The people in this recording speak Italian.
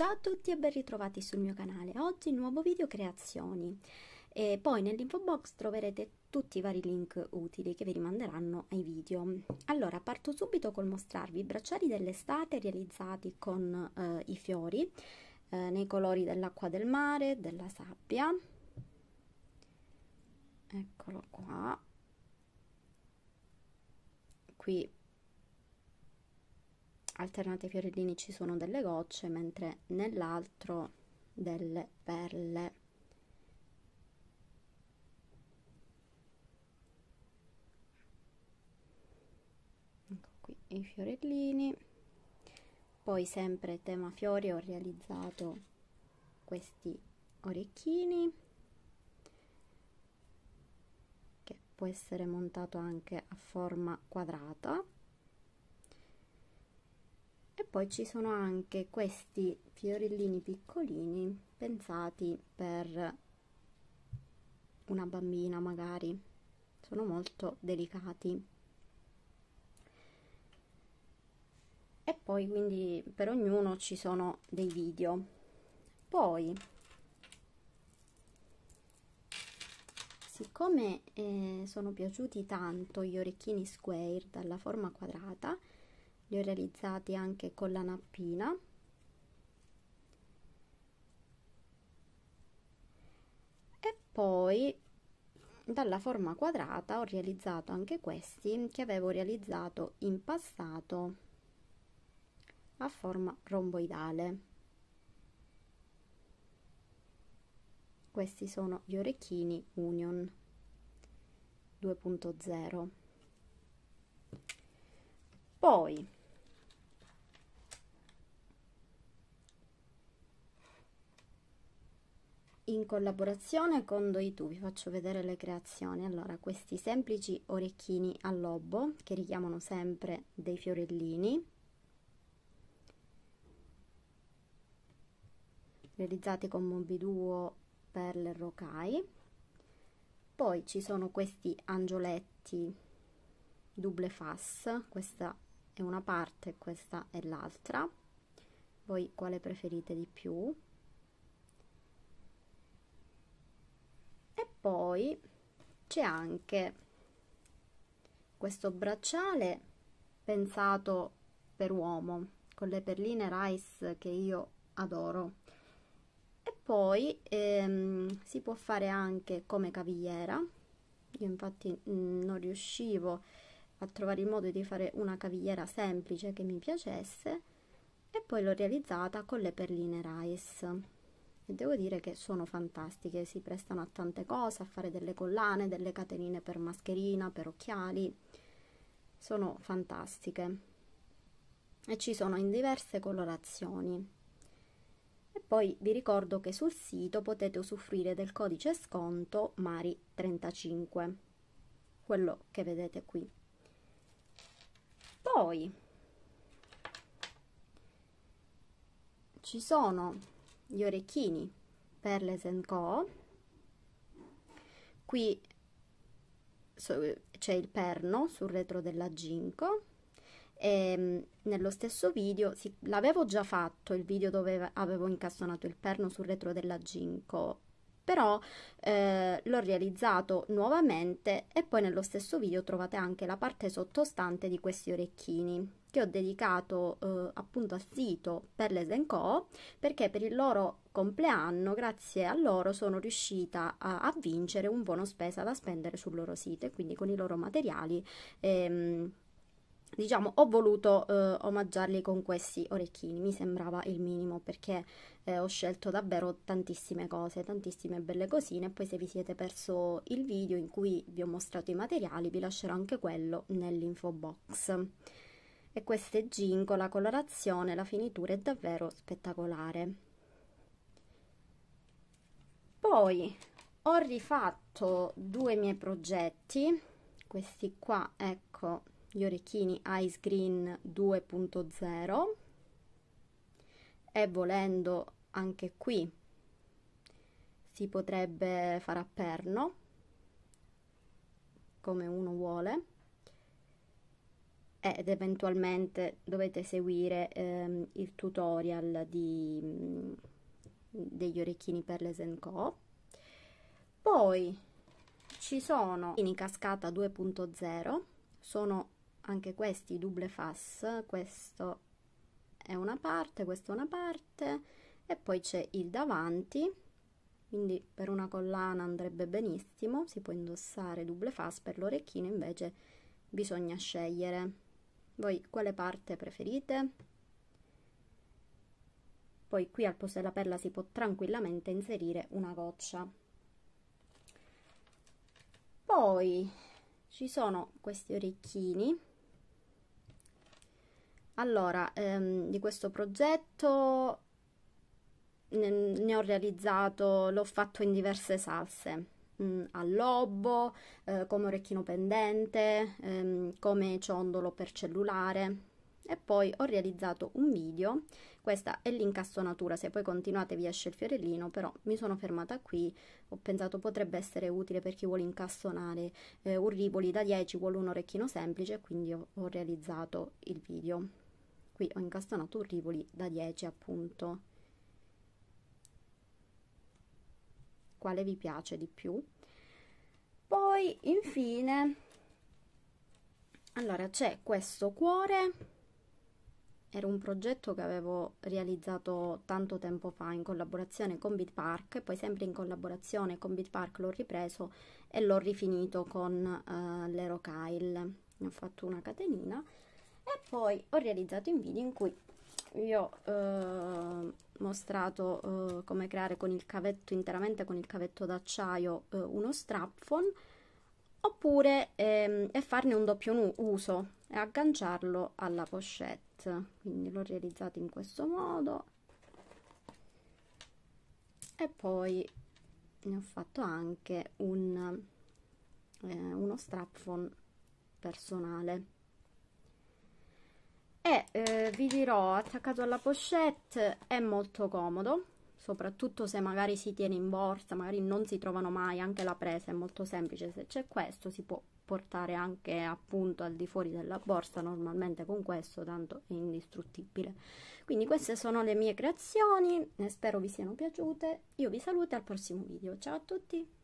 Ciao a tutti e ben ritrovati sul mio canale, oggi nuovo video creazioni e poi nell'info box troverete tutti i vari link utili che vi rimanderanno ai video. Allora parto subito col mostrarvi i bracciali dell'estate realizzati con eh, i fiori eh, nei colori dell'acqua del mare, della sabbia, eccolo qua, qui alternati ai fiorellini ci sono delle gocce, mentre nell'altro delle perle. Ecco qui i fiorellini. Poi sempre tema fiori ho realizzato questi orecchini che può essere montato anche a forma quadrata poi ci sono anche questi fiorellini piccolini pensati per una bambina magari sono molto delicati e poi quindi per ognuno ci sono dei video poi siccome eh, sono piaciuti tanto gli orecchini square dalla forma quadrata li ho realizzati anche con la nappina e poi dalla forma quadrata ho realizzato anche questi che avevo realizzato in passato a forma romboidale questi sono gli orecchini union 2.0 poi in collaborazione con Doitu vi faccio vedere le creazioni allora questi semplici orecchini a lobo che richiamano sempre dei fiorellini realizzati con Mobiduo Perle Rokai poi ci sono questi angioletti double face questa è una parte questa è l'altra voi quale preferite di più poi c'è anche questo bracciale pensato per uomo con le perline rice che io adoro e poi ehm, si può fare anche come cavigliera io infatti mh, mm, non riuscivo a trovare il modo di fare una cavigliera semplice che mi piacesse e poi l'ho realizzata con le perline rice e devo dire che sono fantastiche, si prestano a tante cose, a fare delle collane, delle catenine per mascherina, per occhiali, sono fantastiche e ci sono in diverse colorazioni. E poi vi ricordo che sul sito potete usufruire del codice sconto MARI35, quello che vedete qui. Poi ci sono gli orecchini, Perles and Co. Qui so, c'è il perno sul retro della ginco E, ehm, nello stesso video, sì, l'avevo già fatto il video dove avevo incastonato il perno sul retro della ginco però eh, l'ho realizzato nuovamente e poi nello stesso video trovate anche la parte sottostante di questi orecchini che ho dedicato eh, appunto al sito per le Zenco perché per il loro compleanno grazie a loro sono riuscita a, a vincere un buono spesa da spendere sul loro sito e quindi con i loro materiali ehm, diciamo ho voluto eh, omaggiarli con questi orecchini mi sembrava il minimo perché eh, ho scelto davvero tantissime cose tantissime belle cosine poi se vi siete perso il video in cui vi ho mostrato i materiali vi lascerò anche quello nell'info box e queste ginko la colorazione la finitura è davvero spettacolare poi ho rifatto due miei progetti questi qua ecco gli orecchini Ice Green 2.0 e volendo anche qui si potrebbe fare a perno come uno vuole ed eventualmente dovete seguire ehm, il tutorial di, mh, mm, degli orecchini per le Senko poi ci sono in cascata 2.0 sono anche questi double face, questo è una parte, questa è una parte e poi c'è il davanti, quindi per una collana andrebbe benissimo, si può indossare double face, per l'orecchino invece bisogna scegliere. Voi quale parte preferite? Poi qui al posto della perla si può tranquillamente inserire una goccia. Poi ci sono questi orecchini allora, ehm, di questo progetto ne, ne ho realizzato, l'ho fatto in diverse salse, mh, mm, al lobo, eh, come orecchino pendente, ehm, come ciondolo per cellulare, e poi ho realizzato un video questa è l'incastonatura se poi continuate vi esce il fiorellino però mi sono fermata qui ho pensato potrebbe essere utile per chi vuole incastonare eh, un rivoli da 10 vuole un orecchino semplice quindi ho, ho realizzato il video qui ho incastonato un rivoli da 10 appunto quale vi piace di più poi infine allora c'è questo cuore era un progetto che avevo realizzato tanto tempo fa in collaborazione con Bitpark poi sempre in collaborazione con Bitpark l'ho ripreso e l'ho rifinito con uh, l'Ero Kyle ne ho fatto una catenina e poi ho realizzato un video in cui vi ho eh, mostrato eh, come creare con il cavetto interamente con il cavetto d'acciaio eh, uno strapfon oppure ehm, e farne un doppio uso e agganciarlo alla pochette quindi l'ho realizzato in questo modo e poi ne ho fatto anche un, eh, uno strapfon personale e eh, vi dirò attaccato alla pochette è molto comodo soprattutto se magari si tiene in borsa magari non si trovano mai anche la presa è molto semplice se c'è questo si può portare anche appunto al di fuori della borsa normalmente con questo tanto è indistruttibile quindi queste sono le mie creazioni spero vi siano piaciute io vi saluto al prossimo video ciao a tutti